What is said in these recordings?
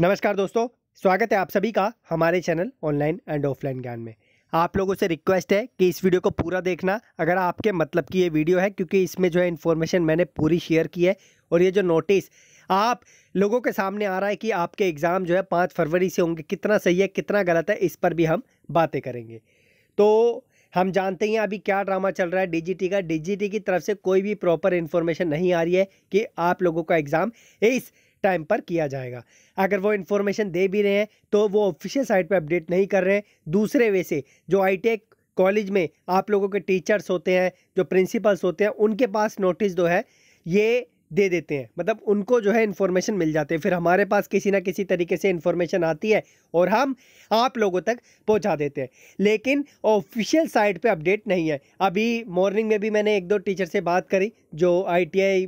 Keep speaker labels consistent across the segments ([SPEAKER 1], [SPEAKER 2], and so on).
[SPEAKER 1] नमस्कार दोस्तों स्वागत है आप सभी का हमारे चैनल ऑनलाइन एंड ऑफलाइन ज्ञान में आप लोगों से रिक्वेस्ट है कि इस वीडियो को पूरा देखना अगर आपके मतलब की ये वीडियो है क्योंकि इसमें जो है इन्फॉर्मेशन मैंने पूरी शेयर की है और ये जो नोटिस आप लोगों के सामने आ रहा है कि आपके एग्ज़ाम जो है पाँच फरवरी से होंगे कितना सही है कितना गलत है इस पर भी हम बातें करेंगे तो हम जानते हैं अभी क्या ड्रामा चल रहा है डीजीटी का डीजीटी की तरफ से कोई भी प्रॉपर इन्फॉर्मेशन नहीं आ रही है कि आप लोगों का एग्ज़ाम इस टाइम पर किया जाएगा अगर वो इन्फॉर्मेशन दे भी रहे हैं तो वो ऑफिशियल साइट पर अपडेट नहीं कर रहे हैं दूसरे वे से जो आई कॉलेज e में आप लोगों के टीचर्स होते हैं जो प्रिंसिपल्स होते हैं उनके पास नोटिस जो है ये दे देते हैं मतलब उनको जो है इन्फॉर्मेशन मिल जाती है फिर हमारे पास किसी ना किसी तरीके से इन्फॉर्मेशन आती है और हम आप लोगों तक पहुंचा देते हैं लेकिन ऑफिशियल साइट पे अपडेट नहीं है अभी मॉर्निंग में भी मैंने एक दो टीचर से बात करी जो आईटीआई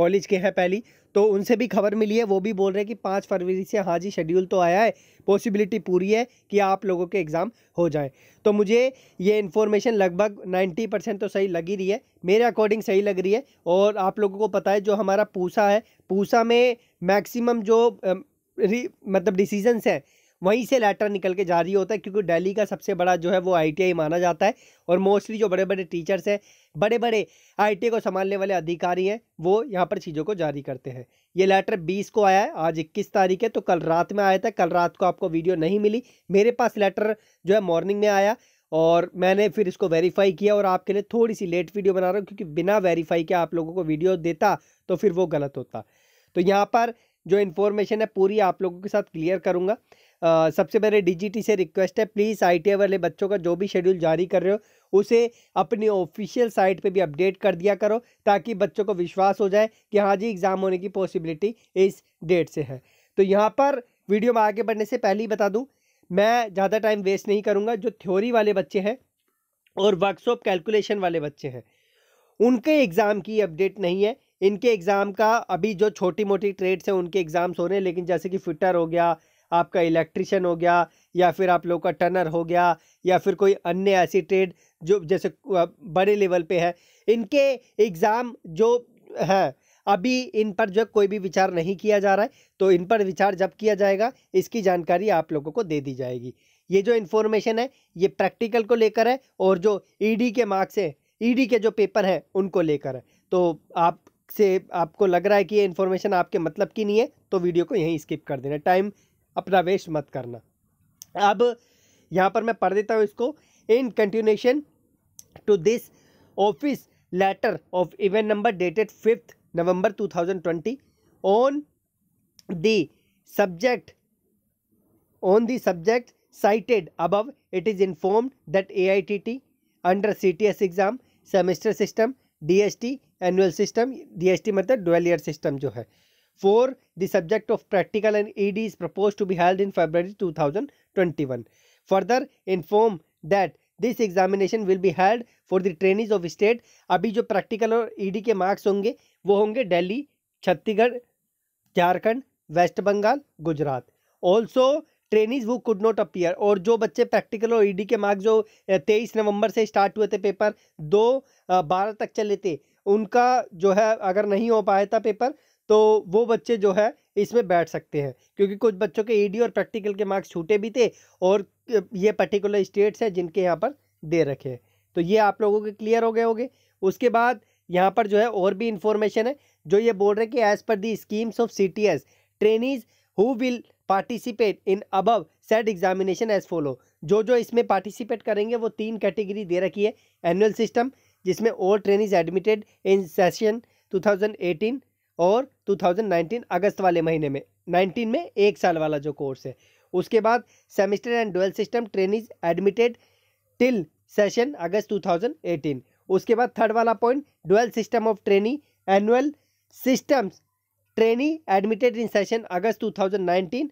[SPEAKER 1] कॉलेज e के हैं पहली तो उनसे भी खबर मिली है वो भी बोल रहे हैं कि पाँच फरवरी से हाँ जी शेड्यूल तो आया है पॉसिबिलिटी पूरी है कि आप लोगों के एग्ज़ाम हो जाए तो मुझे ये इन्फॉर्मेशन लगभग नाइन्टी परसेंट तो सही लगी रही है मेरे अकॉर्डिंग सही लग रही है और आप लोगों को पता है जो हमारा पूसा है पूसा में मैक्सिमम जो मतलब डिसीजनस हैं वहीं से लेटर निकल के जारी होता है क्योंकि दिल्ली का सबसे बड़ा जो है वो आई माना जाता है और मोस्टली जो बड़े बड़े टीचर्स हैं बड़े बड़े आई को संभालने वाले अधिकारी हैं वो यहाँ पर चीज़ों को जारी करते हैं ये लेटर बीस को आया है आज इक्कीस तारीख है तो कल रात में आया था कल रात को आपको वीडियो नहीं मिली मेरे पास लेटर जो है मॉर्निंग में आया और मैंने फिर इसको वेरीफाई किया और आपके लिए थोड़ी सी लेट वीडियो बना रहा हूँ क्योंकि बिना वेरीफाई के आप लोगों को वीडियो देता तो फिर वो गलत होता तो यहाँ पर जो इन्फॉर्मेशन है पूरी आप लोगों के साथ क्लियर करूँगा सबसे पहले डीजीटी से रिक्वेस्ट है प्लीज़ आई वाले बच्चों का जो भी शेड्यूल जारी कर रहे हो उसे अपनी ऑफिशियल साइट पे भी अपडेट कर दिया करो ताकि बच्चों को विश्वास हो जाए कि हाँ जी एग्ज़ाम होने की पॉसिबिलिटी इस डेट से है तो यहाँ पर वीडियो में आगे बढ़ने से पहले ही बता दूँ मैं ज़्यादा टाइम वेस्ट नहीं करूँगा जो थ्योरी वाले बच्चे हैं और वर्कशॉप कैलकुलेशन वाले बच्चे हैं उनके एग्ज़ाम की अपडेट नहीं है इनके एग्ज़ाम का अभी जो छोटी मोटी ट्रेड्स हैं उनके एग्ज़ाम्स हो रहे हैं लेकिन जैसे कि फिटर हो गया आपका इलेक्ट्रिशियन हो गया या फिर आप लोग का टनर हो गया या फिर कोई अन्य ऐसी ट्रेड जो जैसे बड़े लेवल पे है इनके एग्ज़ाम जो है अभी इन पर जो कोई भी विचार नहीं किया जा रहा है तो इन पर विचार जब किया जाएगा इसकी जानकारी आप लोगों को दे दी जाएगी ये जो इन्फॉर्मेशन है ये प्रैक्टिकल को लेकर है और जो ईडी e के मार्क्स हैं ईडी e के जो पेपर हैं उनको लेकर है तो आप से आपको लग रहा है कि ये इन्फॉर्मेशन आपके मतलब की नहीं है तो वीडियो को यहीं स्किप कर देना टाइम अपना वेस्ट मत करना अब यहाँ पर मैं पढ़ देता हूँ इसको in continuation to this office letter of event number dated fifth November 2020 on the subject on the subject cited above it is informed that AITT under CTS exam semester system DST annual system DST मतलब dual year system जो है for of practical and E D is propose to be held in February two thousand twenty one further inform that this examination will be held for the trainees of state अभी जो practical और E e D के marks होंगे वो होंगे Delhi Chhattisgarh Jharkhand West Bengal Gujarat also trainees वो could not appear और जो बच्चे प्रैक्टिकल और ई e डी के मार्क्स जो तेईस नवंबर से स्टार्ट हुए थे पेपर दो बारह तक चले थे उनका जो है अगर नहीं हो पाया था पेपर तो वो बच्चे जो है इसमें बैठ सकते हैं क्योंकि कुछ बच्चों के ईडी e और प्रैक्टिकल के मार्क्स छूटे भी थे और ये पर्टिकुलर स्टेट्स हैं जिनके यहाँ पर दे रखे हैं तो ये आप लोगों के क्लियर हो गए होंगे उसके बाद यहाँ पर जो है और भी इंफॉर्मेशन है जो ये बोल रहे हैं कि as per the schemes of C T S trainees who will participate in above set examination as follow जो जो इसमें पार्टिसिपेट करेंगे वो तीन कैटेगरी दे रखी है एनुअल सिस्टम जिसमें और ट्रेनिज एडमिटेड इन सेशन 2018 और 2019 अगस्त वाले महीने में 19 में एक साल वाला जो कोर्स है उसके बाद semester and dual system training admitted till session August 2018 उसके बाद थर्ड वाला point dual system of trainee annual systems trainee admitted in session August 2019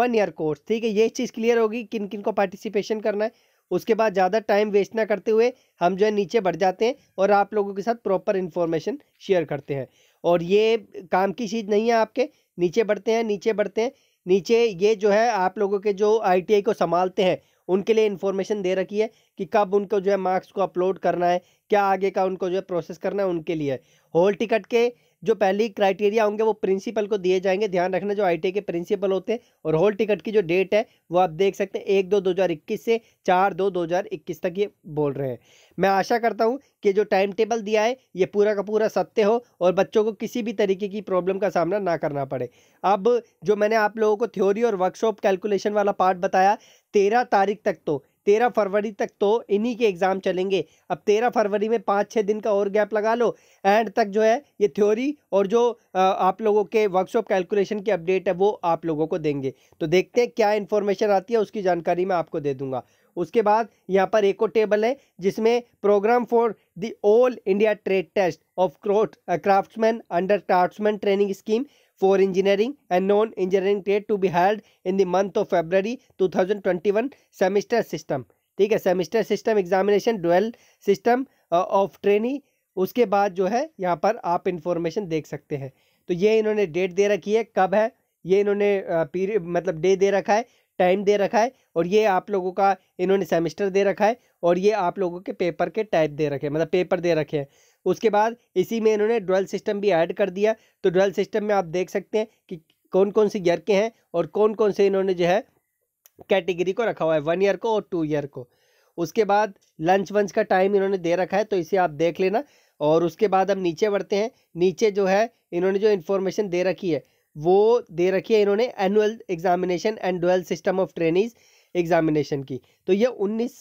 [SPEAKER 1] one year course ठीक है ये चीज़ क्लियर होगी किन किन को पार्टिसिपेशन करना है उसके बाद ज़्यादा टाइम वेस्ट ना करते हुए हम जो है नीचे बढ़ जाते हैं और आप लोगों के साथ प्रॉपर इन्फॉर्मेशन शेयर करते हैं और ये काम की चीज़ नहीं है आपके नीचे बढ़ते हैं नीचे बढ़ते हैं नीचे ये जो है आप लोगों के जो आईटीआई को संभालते हैं उनके लिए इन्फॉर्मेशन दे रखी है कि कब उनको जो है मार्क्स को अपलोड करना है क्या आगे का उनको जो है प्रोसेस करना है उनके लिए हॉल टिकट के जो पहली क्राइटेरिया होंगे वो प्रिंसिपल को दिए जाएंगे ध्यान रखना जो आई के प्रिंसिपल होते हैं और होल टिकट की जो डेट है वो आप देख सकते हैं एक दो दो हज़ार इक्कीस से चार दो दो हज़ार इक्कीस तक ये बोल रहे हैं मैं आशा करता हूँ कि जो टाइम टेबल दिया है ये पूरा का पूरा सत्य हो और बच्चों को किसी भी तरीके की प्रॉब्लम का सामना ना करना पड़े अब जो मैंने आप लोगों को थ्योरी और वर्कशॉप कैलकुलेशन वाला पार्ट बताया तेरह तारीख तक तो तेरह फरवरी तक तो इन्हीं के एग्ज़ाम चलेंगे अब तेरह फरवरी में पाँच छः दिन का और गैप लगा लो एंड तक जो है ये थ्योरी और जो आप लोगों के वर्कशॉप कैलकुलेशन की अपडेट है वो आप लोगों को देंगे तो देखते हैं क्या इन्फॉर्मेशन आती है उसकी जानकारी मैं आपको दे दूंगा उसके बाद यहाँ पर एक और टेबल है जिसमें programme for the all India trade test of क्रोट craftsman under craftsman training scheme for engineering and non-engineering trade to be held in the month of February 2021 semester system ठीक है semester system examination dual system of trainee उसके बाद जो है यहाँ पर आप इन्फॉर्मेशन देख सकते हैं तो ये इन्होंने डेट दे रखी है कब है ये इन्होंने पीरियड uh, मतलब डे दे रखा है टाइम दे रखा है और ये आप लोगों का इन्होंने सेमेस्टर दे रखा है और ये आप लोगों के पेपर के टाइप दे रखे हैं मतलब पेपर दे रखे हैं उसके बाद इसी में इन्होंने ड्रॉयल सिस्टम भी ऐड कर दिया तो ड्रॉयल सिस्टम में आप देख सकते हैं कि कौन कौन सी ईयर के हैं और कौन कौन से इन्होंने जो है कैटेगरी को रखा हुआ है वन ईयर को और टू ईयर को उसके बाद लंच वंच का टाइम इन्होंने दे रखा है तो इसे आप देख लेना और उसके बाद हम नीचे बढ़ते हैं नीचे जो है इन्होंने जो इन्फॉर्मेशन दे रखी है वो दे रखी है इन्होंने annual examination and dual system of trainees examination की तो ये उन्नीस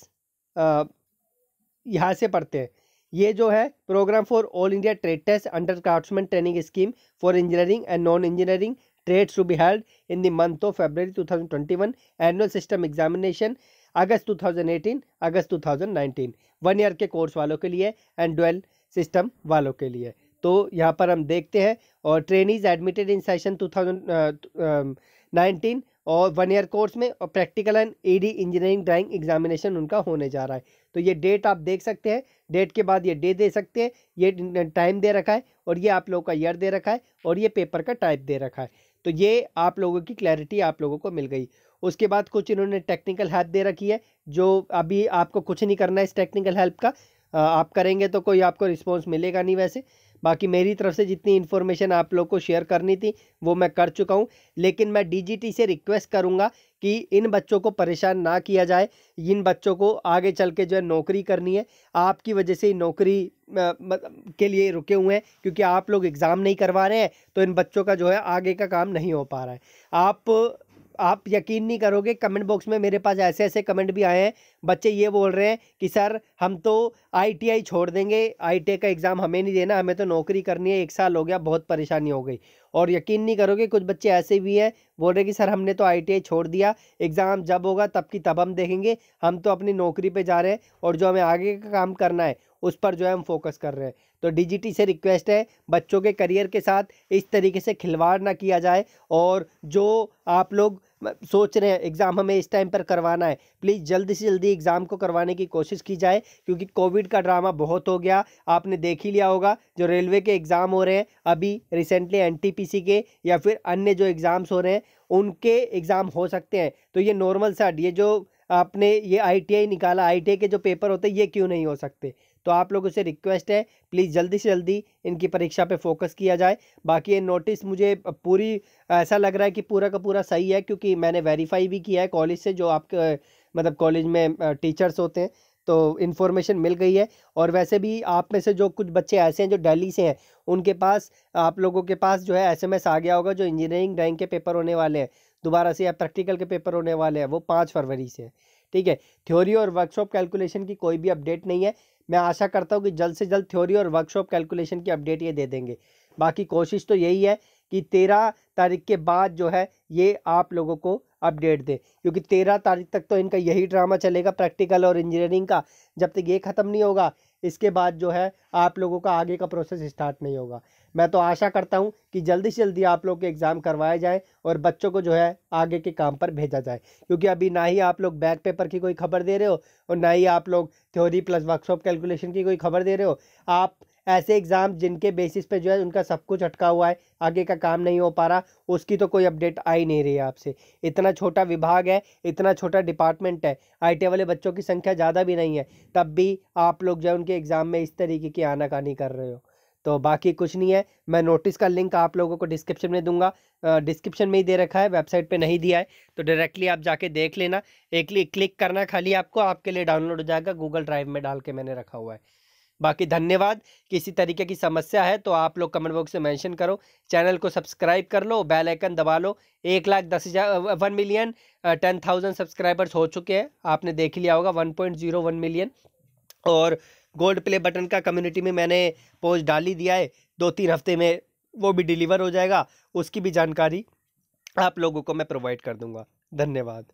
[SPEAKER 1] यहाँ से पढ़ते हैं ये जो है programme for all India trade test under craftsman training scheme for engineering and non engineering trades to be held in the month of February 2021 annual system examination August 2018 August 2019 one year के course वालों के लिए and dual system वालों के लिए तो यहाँ पर हम देखते हैं और trainees admitted in session two thousand nineteen और वन ईयर कोर्स में और practical and ED engineering drawing examination उनका होने जा रहा है तो ये डेट आप देख सकते हैं डेट के बाद ये डे दे सकते हैं ये टाइम दे रखा है और ये आप लोगों का ईयर दे रखा है और ये पेपर का टाइप दे रखा है तो ये आप लोगों की क्लैरिटी आप लोगों को मिल गई उसके बाद कुछ इन्होंने टेक्निकल हेल्प दे रखी है जो अभी आपको कुछ नहीं करना है इस टेक्निकल हेल्प का आप करेंगे तो कोई आपको रिस्पॉन्स मिलेगा नहीं वैसे बाकी मेरी तरफ से जितनी इन्फॉर्मेशन आप लोग को शेयर करनी थी वो मैं कर चुका हूँ लेकिन मैं डीजीटी से रिक्वेस्ट करूँगा कि इन बच्चों को परेशान ना किया जाए इन बच्चों को आगे चल के जो है नौकरी करनी है आपकी वजह से नौकरी के लिए रुके हुए हैं क्योंकि आप लोग एग्ज़ाम नहीं करवा रहे हैं तो इन बच्चों का जो है आगे का काम नहीं हो पा रहा है आप आप यकीन नहीं करोगे कमेंट बॉक्स में मेरे पास ऐसे ऐसे कमेंट भी आए हैं बच्चे ये बोल रहे हैं कि सर हम तो आईटीआई छोड़ देंगे आईटीआई का एग्ज़ाम हमें नहीं देना हमें तो नौकरी करनी है एक साल हो गया बहुत परेशानी हो गई और यकीन नहीं करोगे कुछ बच्चे ऐसे भी हैं बोल रहे कि सर हमने तो आई छोड़ दिया एग्ज़ाम जब होगा तब की तब हम देखेंगे हम तो अपनी नौकरी पर जा रहे हैं और जो हमें आगे का काम करना है उस पर जो है हम फोकस कर रहे हैं तो डीजीटी से रिक्वेस्ट है बच्चों के करियर के साथ इस तरीके से खिलवाड़ ना किया जाए और जो आप लोग सोच रहे हैं एग्ज़ाम हमें इस टाइम पर करवाना है प्लीज़ जल्दी से जल्दी एग्ज़ाम को करवाने की कोशिश की जाए क्योंकि कोविड का ड्रामा बहुत हो गया आपने देख ही लिया होगा जो रेलवे के एग्ज़ाम हो रहे हैं अभी रिसेंटली एनटीपीसी के या फिर अन्य जो एग्ज़ाम्स हो रहे हैं उनके एग्ज़ाम हो सकते हैं तो ये नॉर्मल साट ये जो आपने ये आई निकाला आई के जो पेपर होते हैं ये क्यों नहीं हो सकते तो आप लोगों से रिक्वेस्ट है प्लीज़ जल्दी से जल्दी इनकी परीक्षा पे फोकस किया जाए बाकी ये नोटिस मुझे पूरी ऐसा लग रहा है कि पूरा का पूरा सही है क्योंकि मैंने वेरीफाई भी किया है कॉलेज से जो आपके मतलब कॉलेज में टीचर्स होते हैं तो इन्फॉर्मेशन मिल गई है और वैसे भी आप में से जो कुछ बच्चे ऐसे हैं जो दिल्ली से हैं उनके पास आप लोगों के पास जो है एसएमएस आ गया होगा जो इंजीनियरिंग ड्राइंग के पेपर होने वाले हैं दोबारा से या प्रैक्टिकल के पेपर होने वाले हैं वो पाँच फरवरी से ठीक है थ्योरी और वर्कशॉप कैलकुलेशन की कोई भी अपडेट नहीं है मैं आशा करता हूँ कि जल्द से जल्द थ्योरी और वर्कशॉप कैलकुलेशन की अपडेट ये दे देंगे बाकी कोशिश तो यही है कि तेरह तारीख के बाद जो है ये आप लोगों को अपडेट दे क्योंकि तेरह तारीख तक तो इनका यही ड्रामा चलेगा प्रैक्टिकल और इंजीनियरिंग का जब तक ये ख़त्म नहीं होगा इसके बाद जो है आप लोगों का आगे का प्रोसेस स्टार्ट नहीं होगा मैं तो आशा करता हूँ कि जल्दी से जल्दी आप लोग के एग्ज़ाम करवाए जाए और बच्चों को जो है आगे के काम पर भेजा जाए क्योंकि अभी ना ही आप लोग बैक पेपर की कोई खबर दे रहे हो और ना ही आप लोग थ्योरी प्लस वर्कशॉप कैलकुलेशन की कोई खबर दे रहे हो आप ऐसे एग्ज़ाम जिनके बेसिस पे जो है उनका सब कुछ अटका हुआ है आगे का काम नहीं हो पा रहा उसकी तो कोई अपडेट आ ही नहीं रही है आपसे इतना छोटा विभाग है इतना छोटा डिपार्टमेंट है आईटी वाले बच्चों की संख्या ज़्यादा भी नहीं है तब भी आप लोग जो है उनके एग्ज़ाम में इस तरीके की आनाकानी कर रहे हो तो बाकी कुछ नहीं है मैं नोटिस का लिंक आप लोगों को डिस्क्रिप्शन में दूंगा डिस्क्रिप्शन में ही दे रखा है वेबसाइट पे नहीं दिया है तो डायरेक्टली आप जाके देख लेना एक क्लिक करना खाली आपको आपके लिए डाउनलोड हो जाएगा गूगल ड्राइव में डाल के मैंने रखा हुआ है बाकी धन्यवाद किसी तरीके की समस्या है तो आप लोग कमेंट बॉक्स में मेंशन करो चैनल को सब्सक्राइब कर लो बेल आइकन दबा लो एक लाख दस हज़ार one million ten thousand subscribers हो चुके हैं आपने देख लिया होगा one point zero one million और गोल्ड प्ले बटन का कम्युनिटी में मैंने पोस्ट डाल ही दिया है दो तीन हफ्ते में वो भी डिलीवर हो जाएगा उसकी भी जानकारी आप लोगों को मैं प्रोवाइड कर दूंगा धन्यवाद